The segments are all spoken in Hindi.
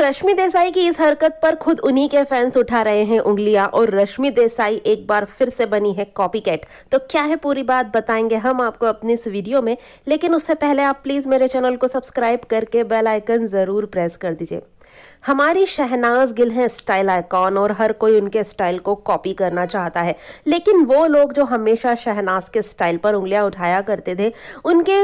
रश्मि देसाई की इस हरकत पर खुद उन्हीं के फैंस उठा रहे हैं उंगलियां और रश्मि देसाई एक बार फिर से बनी है कॉपी कैट तो क्या है पूरी बात बताएंगे हम आपको अपनी इस वीडियो में लेकिन उससे पहले आप प्लीज़ मेरे चैनल को सब्सक्राइब करके बेल आइकन ज़रूर प्रेस कर दीजिए हमारी शहनाज गिल हैं स्टाइल आइकॉन और हर कोई उनके स्टाइल को कॉपी करना चाहता है लेकिन वो लोग जो हमेशा शहनाज के स्टाइल पर उंगलियां उठाया करते थे उनके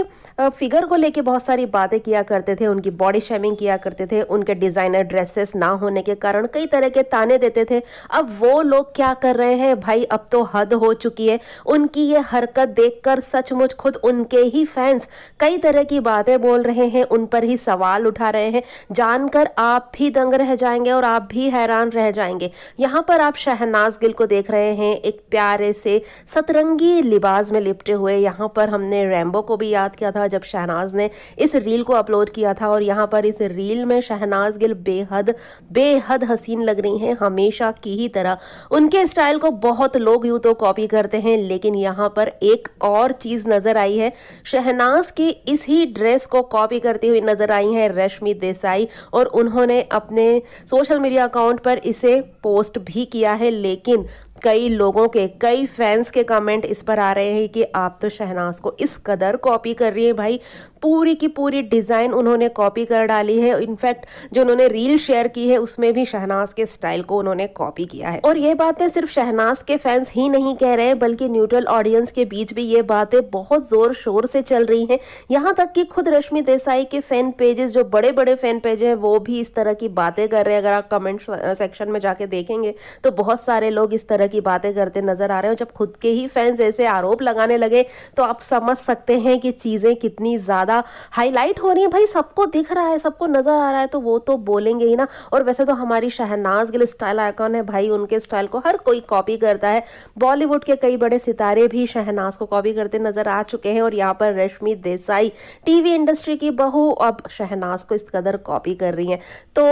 फिगर को लेके बहुत सारी बातें किया करते थे उनकी बॉडी शेमिंग किया करते थे उनके डिज़ाइनर ड्रेसेस ना होने के कारण कई तरह के ताने देते थे अब वो लोग क्या कर रहे हैं भाई अब तो हद हो चुकी है उनकी ये हरकत देख सचमुच खुद उनके ही फैंस कई तरह की बातें बोल रहे हैं उन पर ही सवाल उठा रहे हैं जानकर आप आप भी दंग रह जाएंगे और आप भी हैरान रह जाएंगे यहाँ पर आप शहनाज गिल को देख रहे हैं एक प्यारे से सतरंगी लिबास में लिपटे हुए यहाँ पर हमने रैम्बो को भी याद किया था जब शहनाज ने इस रील को अपलोड किया था और यहाँ पर इस रील में शहनाज गिल बेहद बेहद हसीन लग रही हैं हमेशा की ही तरह उनके स्टाइल को बहुत लोग यूँ तो कॉपी करते हैं लेकिन यहाँ पर एक और चीज़ नज़र आई है शहनाज की इस ही ड्रेस को कॉपी करती हुई नज़र आई हैं रश्मि देसाई और उन्होंने उन्होंने अपने सोशल मीडिया अकाउंट पर इसे पोस्ट भी किया है लेकिन कई लोगों के कई फैंस के कमेंट इस पर आ रहे हैं कि आप तो शहनाज को इस कदर कॉपी कर रही है भाई पूरी की पूरी डिज़ाइन उन्होंने कॉपी कर डाली है इनफैक्ट जो उन्होंने रील शेयर की है उसमें भी शहनाज के स्टाइल को उन्होंने कॉपी किया है और ये बातें सिर्फ शहनाज के फैंस ही नहीं कह रहे हैं बल्कि न्यूट्रल ऑडियंस के बीच भी ये बातें बहुत ज़ोर शोर से चल रही हैं यहाँ तक कि खुद रश्मि देसाई के फैन पेजेस जो बड़े बड़े फैन पेज हैं वो भी इस तरह की बातें कर रहे हैं अगर आप कमेंट सेक्शन में जाके देखेंगे तो बहुत सारे लोग इस तरह तरह की बातें करते नजर आ रहे हो जब खुद के ही फैंस ऐसे आरोप लगाने लगे तो आप समझ सकते हैं कि चीज़ें कितनी ज़्यादा हाईलाइट हो रही है भाई सबको दिख रहा है सबको नज़र आ रहा है तो वो तो बोलेंगे ही ना और वैसे तो हमारी शहनाज गिल स्टाइल आइकॉन है भाई उनके स्टाइल को हर कोई कॉपी करता है बॉलीवुड के कई बड़े सितारे भी शहनाज को कॉपी करते नज़र आ चुके हैं और यहाँ पर रश्मि देसाई टीवी इंडस्ट्री की बहू अब शहनाज को इस कदर कॉपी कर रही है तो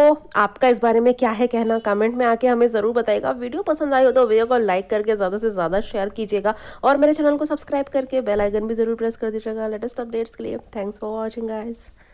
आपका इस बारे में क्या है कहना कमेंट में आके हमें ज़रूर बताएगा वीडियो पसंद आई हो तो वे वीडियो को लाइक करके ज़्यादा से ज़्यादा शेयर कीजिएगा और मेरे चैनल को सब्सक्राइब करके बेलाइकन भी ज़रूर प्रेस कर दीजिएगा लेटेस्ट अपडेट्स के लिए थैंक्स फॉर वॉचिंग गाइज़